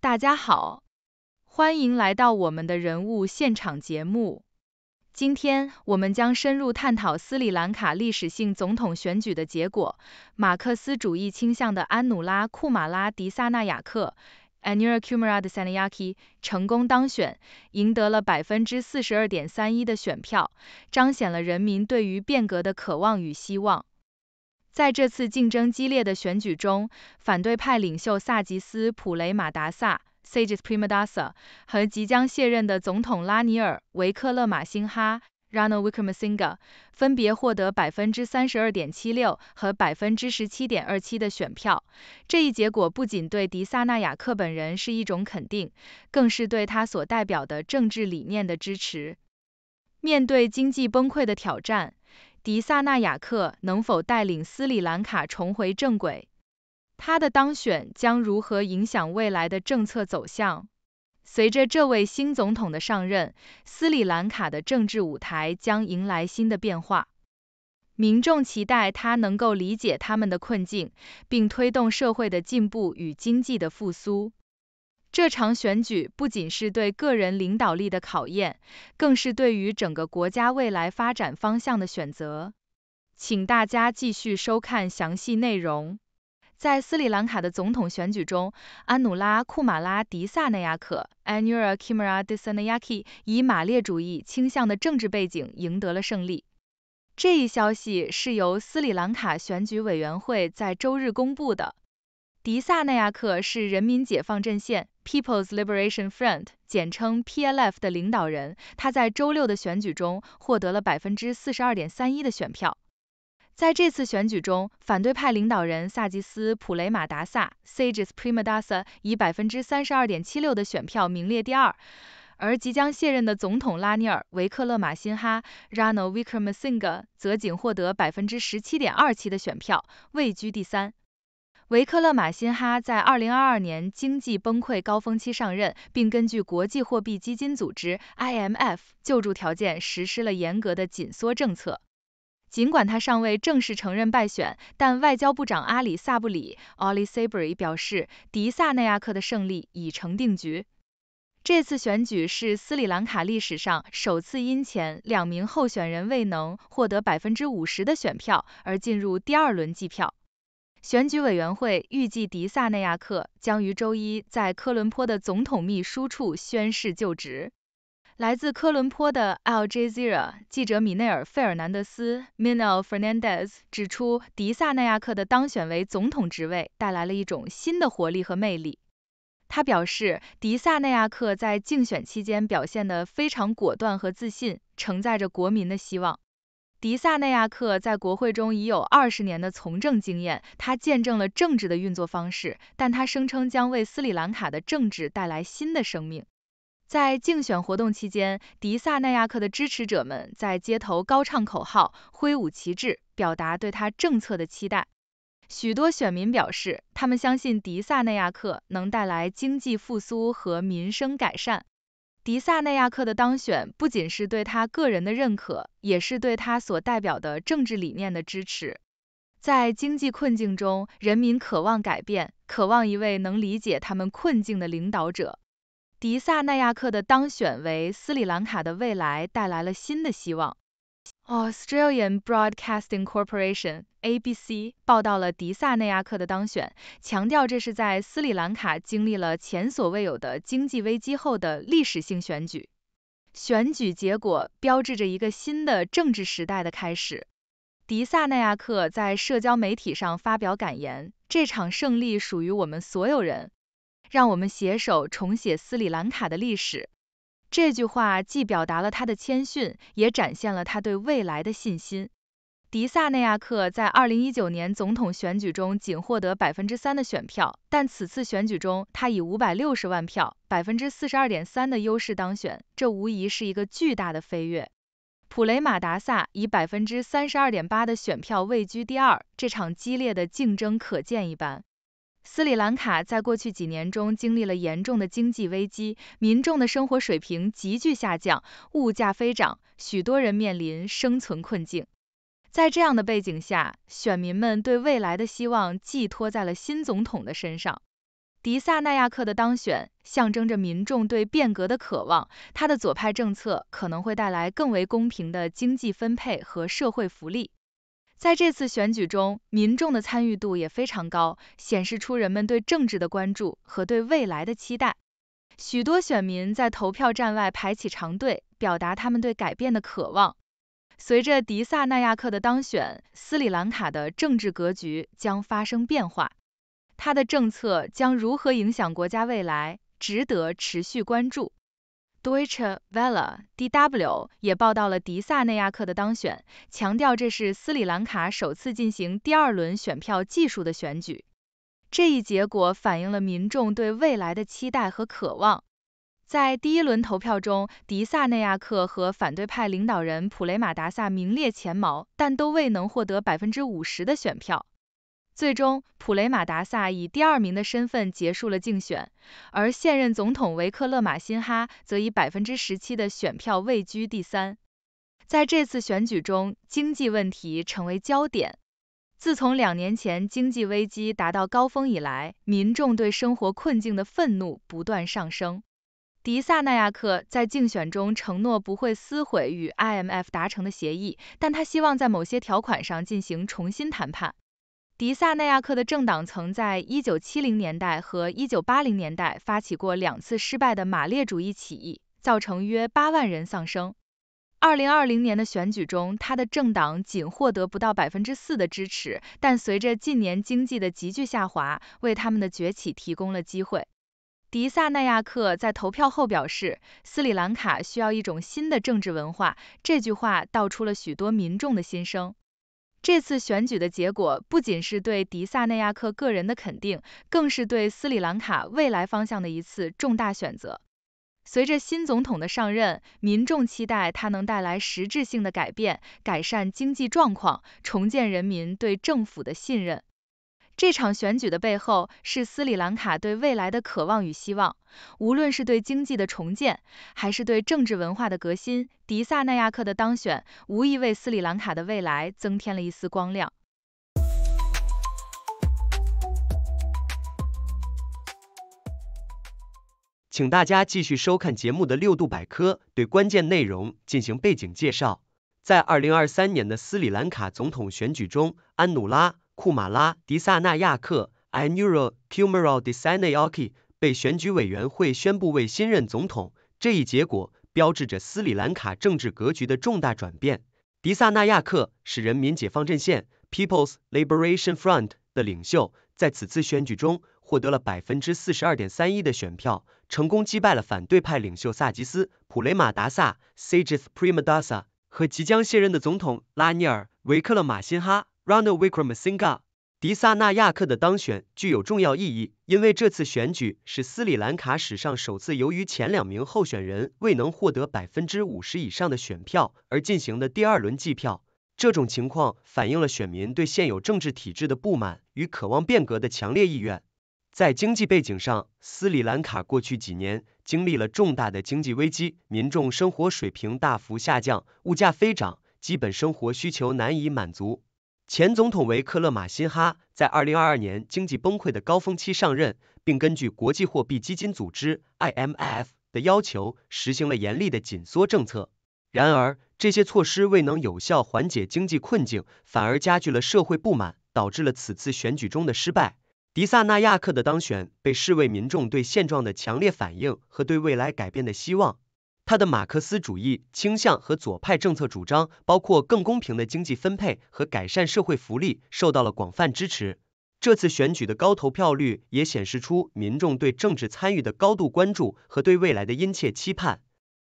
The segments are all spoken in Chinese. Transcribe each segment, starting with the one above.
大家好，欢迎来到我们的人物现场节目。今天，我们将深入探讨斯里兰卡历史性总统选举的结果。马克思主义倾向的安努拉库马拉迪萨纳雅克 （Anura Kumara d s a n a y a k i 成功当选，赢得了百分之四十二点三一的选票，彰显了人民对于变革的渴望与希望。在这次竞争激烈的选举中，反对派领袖萨吉斯普雷马达萨 s a g e s p r i m a d a s a 和即将卸任的总统拉尼尔维克勒马辛哈 r a n a Wickremasinghe） 分别获得百分之三十二点七六和百分之十七点二七的选票。这一结果不仅对迪萨纳亚克本人是一种肯定，更是对他所代表的政治理念的支持。面对经济崩溃的挑战，迪萨纳雅克能否带领斯里兰卡重回正轨？他的当选将如何影响未来的政策走向？随着这位新总统的上任，斯里兰卡的政治舞台将迎来新的变化。民众期待他能够理解他们的困境，并推动社会的进步与经济的复苏。这场选举不仅是对个人领导力的考验，更是对于整个国家未来发展方向的选择。请大家继续收看详细内容。在斯里兰卡的总统选举中，安努拉库马拉迪萨内亚克 （Anura k i m a r a Dissanayake） 以马列主义倾向的政治背景赢得了胜利。这一消息是由斯里兰卡选举委员会在周日公布的。迪萨内亚克是人民解放阵线 （People's Liberation Front） 简称 PLF 的领导人，他在周六的选举中获得了百分之四十二点三一的选票。在这次选举中，反对派领导人萨吉斯·普雷马达萨 s a g e s p r i m a d a s a 以百分之三十二点七六的选票名列第二，而即将卸任的总统拉尼尔·维克勒马辛哈 （Ranil Wickremasinghe） 则仅获得百分之十七点二七的选票，位居第三。维克勒马辛哈在2022年经济崩溃高峰期上任，并根据国际货币基金组织 （IMF） 救助条件实施了严格的紧缩政策。尽管他尚未正式承认败选，但外交部长阿里·萨布里 （Ali Sabri） 表示，迪萨内亚克的胜利已成定局。这次选举是斯里兰卡历史上首次因前两名候选人未能获得50%的选票而进入第二轮计票。选举委员会预计迪萨内亚克将于周一在科伦坡的总统秘书处宣誓就职。来自科伦坡的 LJZ r 记者米内尔·费尔南德斯 （Minal f e r n a n d e z 指出，迪萨内亚克的当选为总统职位带来了一种新的活力和魅力。他表示，迪萨内亚克在竞选期间表现得非常果断和自信，承载着国民的希望。迪萨内亚克在国会中已有二十年的从政经验，他见证了政治的运作方式，但他声称将为斯里兰卡的政治带来新的生命。在竞选活动期间，迪萨内亚克的支持者们在街头高唱口号，挥舞旗帜，表达对他政策的期待。许多选民表示，他们相信迪萨内亚克能带来经济复苏和民生改善。迪萨内亚克的当选不仅是对他个人的认可，也是对他所代表的政治理念的支持。在经济困境中，人民渴望改变，渴望一位能理解他们困境的领导者。迪萨奈亚克的当选为斯里兰卡的未来带来了新的希望。Australian Broadcasting Corporation (ABC) 报道了迪萨内亚克的当选，强调这是在斯里兰卡经历了前所未有的经济危机后的历史性选举。选举结果标志着一个新的政治时代的开始。迪萨内亚克在社交媒体上发表感言：“这场胜利属于我们所有人，让我们携手重写斯里兰卡的历史。”这句话既表达了他的谦逊，也展现了他对未来的信心。迪萨内亚克在2019年总统选举中仅获得3%的选票，但此次选举中，他以560万票、42.3%的优势当选，这无疑是一个巨大的飞跃。普雷马达萨以32.8%的选票位居第二，这场激烈的竞争可见一斑。斯里兰卡在过去几年中经历了严重的经济危机，民众的生活水平急剧下降，物价飞涨，许多人面临生存困境。在这样的背景下，选民们对未来的希望寄托在了新总统的身上。迪萨纳亚克的当选象征着民众对变革的渴望，他的左派政策可能会带来更为公平的经济分配和社会福利。在这次选举中，民众的参与度也非常高，显示出人们对政治的关注和对未来的期待。许多选民在投票站外排起长队，表达他们对改变的渴望。随着迪萨纳亚克的当选，斯里兰卡的政治格局将发生变化。他的政策将如何影响国家未来，值得持续关注。s u d h c h Vella (DW) 也报道了迪萨内亚克的当选，强调这是斯里兰卡首次进行第二轮选票技术的选举。这一结果反映了民众对未来的期待和渴望。在第一轮投票中，迪萨内亚克和反对派领导人普雷马达萨名列前茅，但都未能获得百分之五十的选票。最终，普雷马达萨以第二名的身份结束了竞选，而现任总统维克勒马辛哈则以百分之十七的选票位居第三。在这次选举中，经济问题成为焦点。自从两年前经济危机达到高峰以来，民众对生活困境的愤怒不断上升。迪萨纳亚克在竞选中承诺不会撕毁与 IMF 达成的协议，但他希望在某些条款上进行重新谈判。迪萨奈亚克的政党曾在1970年代和1980年代发起过两次失败的马列主义起义，造成约8万人丧生。2020年的选举中，他的政党仅获得不到4%的支持，但随着近年经济的急剧下滑，为他们的崛起提供了机会。迪萨奈亚克在投票后表示：“斯里兰卡需要一种新的政治文化。”这句话道出了许多民众的心声。这次选举的结果不仅是对迪萨内亚克个人的肯定，更是对斯里兰卡未来方向的一次重大选择。随着新总统的上任，民众期待他能带来实质性的改变，改善经济状况，重建人民对政府的信任。这场选举的背后是斯里兰卡对未来的渴望与希望，无论是对经济的重建，还是对政治文化的革新，迪萨奈亚克的当选无疑为斯里兰卡的未来增添了一丝光亮。请大家继续收看节目的六度百科，对关键内容进行背景介绍。在2023年的斯里兰卡总统选举中，安努拉。库马拉迪萨纳亚克 a n u r o Kumara d i s a n a y a k i 被选举委员会宣布为新任总统。这一结果标志着斯里兰卡政治格局的重大转变。迪萨纳亚克是人民解放阵线 （People's Liberation Front） 的领袖，在此次选举中获得了百分之四十二点三一的选票，成功击败了反对派领袖萨吉斯·普雷马达萨 （Sajith Premadasa） 和即将卸任的总统拉尼尔·维克勒马辛哈。r a n a l Wickremasinga，迪萨纳亚克的当选具有重要意义，因为这次选举是斯里兰卡史上首次由于前两名候选人未能获得百分之五十以上的选票而进行的第二轮计票。这种情况反映了选民对现有政治体制的不满与渴望变革的强烈意愿。在经济背景上，斯里兰卡过去几年经历了重大的经济危机，民众生活水平大幅下降，物价飞涨，基本生活需求难以满足。前总统维克勒马辛哈在二零二二年经济崩溃的高峰期上任，并根据国际货币基金组织 （IMF） 的要求，实行了严厉的紧缩政策。然而，这些措施未能有效缓解经济困境，反而加剧了社会不满，导致了此次选举中的失败。迪萨纳亚克的当选被视为民众对现状的强烈反应和对未来改变的希望。他的马克思主义倾向和左派政策主张，包括更公平的经济分配和改善社会福利，受到了广泛支持。这次选举的高投票率也显示出民众对政治参与的高度关注和对未来的殷切期盼。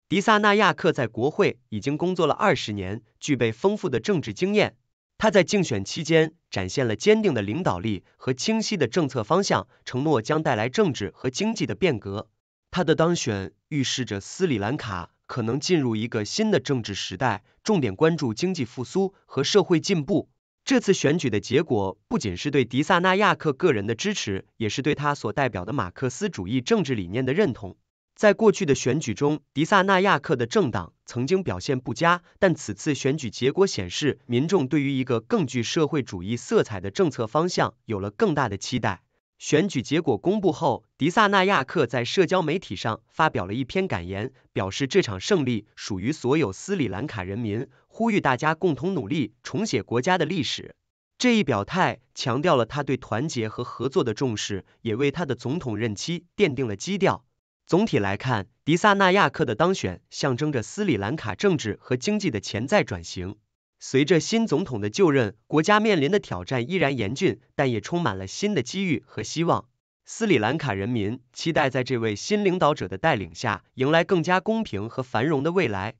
迪萨纳亚克在国会已经工作了二十年，具备丰富的政治经验。他在竞选期间展现了坚定的领导力和清晰的政策方向，承诺将带来政治和经济的变革。他的当选预示着斯里兰卡可能进入一个新的政治时代，重点关注经济复苏和社会进步。这次选举的结果不仅是对迪萨纳亚克个人的支持，也是对他所代表的马克思主义政治理念的认同。在过去的选举中，迪萨纳亚克的政党曾经表现不佳，但此次选举结果显示，民众对于一个更具社会主义色彩的政策方向有了更大的期待。选举结果公布后，迪萨纳亚克在社交媒体上发表了一篇感言，表示这场胜利属于所有斯里兰卡人民，呼吁大家共同努力，重写国家的历史。这一表态强调了他对团结和合作的重视，也为他的总统任期奠定了基调。总体来看，迪萨纳亚克的当选象征着斯里兰卡政治和经济的潜在转型。随着新总统的就任，国家面临的挑战依然严峻，但也充满了新的机遇和希望。斯里兰卡人民期待在这位新领导者的带领下，迎来更加公平和繁荣的未来。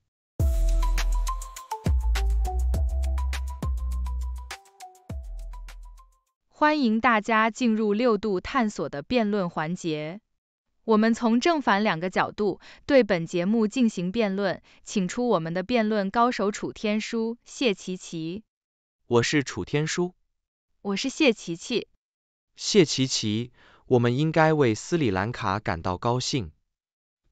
欢迎大家进入六度探索的辩论环节。我们从正反两个角度对本节目进行辩论，请出我们的辩论高手楚天舒、谢琪琪。我是楚天舒。我是谢琪琪。谢琪琪，我们应该为斯里兰卡感到高兴。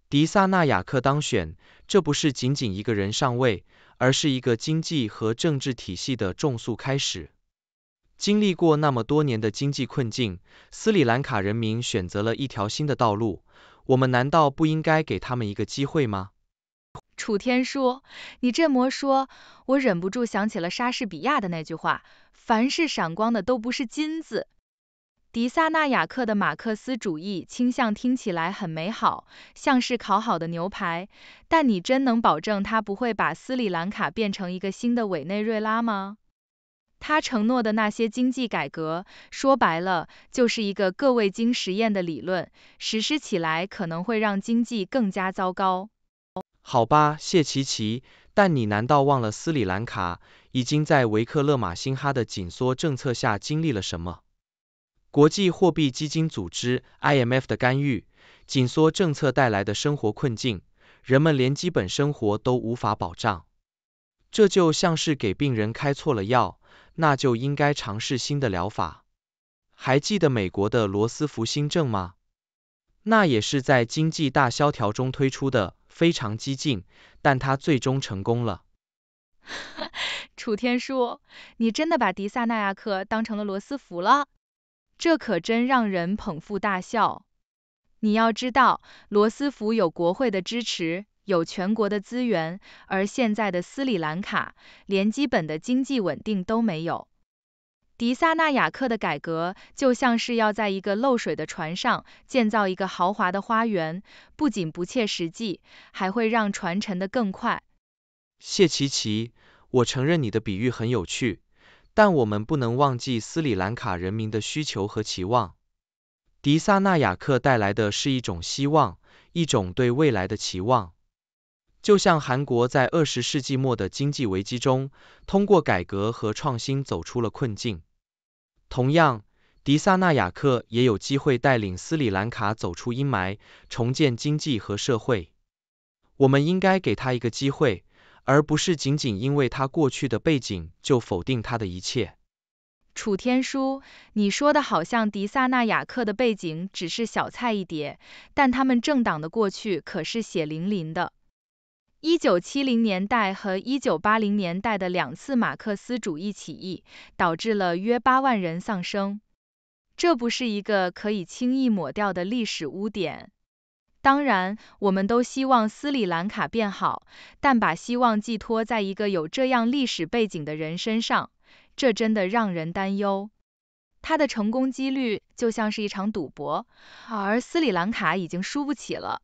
迪萨纳雅克当选，这不是仅仅一个人上位，而是一个经济和政治体系的重塑开始。经历过那么多年的经济困境，斯里兰卡人民选择了一条新的道路，我们难道不应该给他们一个机会吗？楚天舒，你这么说我忍不住想起了莎士比亚的那句话：“凡是闪光的都不是金子。”迪萨纳雅克的马克思主义倾向听起来很美好，像是烤好的牛排，但你真能保证他不会把斯里兰卡变成一个新的委内瑞拉吗？他承诺的那些经济改革，说白了就是一个各位经实验的理论，实施起来可能会让经济更加糟糕。好吧，谢奇奇，但你难道忘了斯里兰卡已经在维克勒马辛哈的紧缩政策下经历了什么？国际货币基金组织 （IMF） 的干预，紧缩政策带来的生活困境，人们连基本生活都无法保障，这就像是给病人开错了药。那就应该尝试新的疗法。还记得美国的罗斯福新政吗？那也是在经济大萧条中推出的，非常激进，但它最终成功了。楚天舒，你真的把迪萨纳亚克当成了罗斯福了？这可真让人捧腹大笑。你要知道，罗斯福有国会的支持。有全国的资源，而现在的斯里兰卡连基本的经济稳定都没有。迪萨纳雅克的改革就像是要在一个漏水的船上建造一个豪华的花园，不仅不切实际，还会让船沉得更快。谢奇奇，我承认你的比喻很有趣，但我们不能忘记斯里兰卡人民的需求和期望。迪萨纳雅克带来的是一种希望，一种对未来的期望。就像韩国在二十世纪末的经济危机中，通过改革和创新走出了困境。同样，迪萨纳雅克也有机会带领斯里兰卡走出阴霾，重建经济和社会。我们应该给他一个机会，而不是仅仅因为他过去的背景就否定他的一切。楚天舒，你说的好像迪萨纳雅克的背景只是小菜一碟，但他们政党的过去可是血淋淋的。1970年代和1980年代的两次马克思主义起义，导致了约8万人丧生。这不是一个可以轻易抹掉的历史污点。当然，我们都希望斯里兰卡变好，但把希望寄托在一个有这样历史背景的人身上，这真的让人担忧。他的成功几率就像是一场赌博，而斯里兰卡已经输不起了。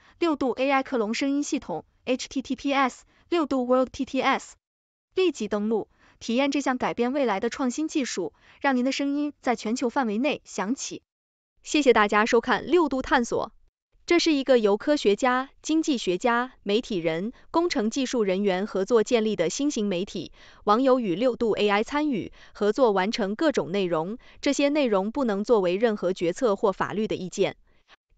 六度 AI 克隆声音系统，https 六度 world tts，立即登录，体验这项改变未来的创新技术，让您的声音在全球范围内响起。谢谢大家收看六度探索。这是一个由科学家、经济学家、媒体人、工程技术人员合作建立的新型媒体。网友与六度 AI 参与合作完成各种内容，这些内容不能作为任何决策或法律的意见。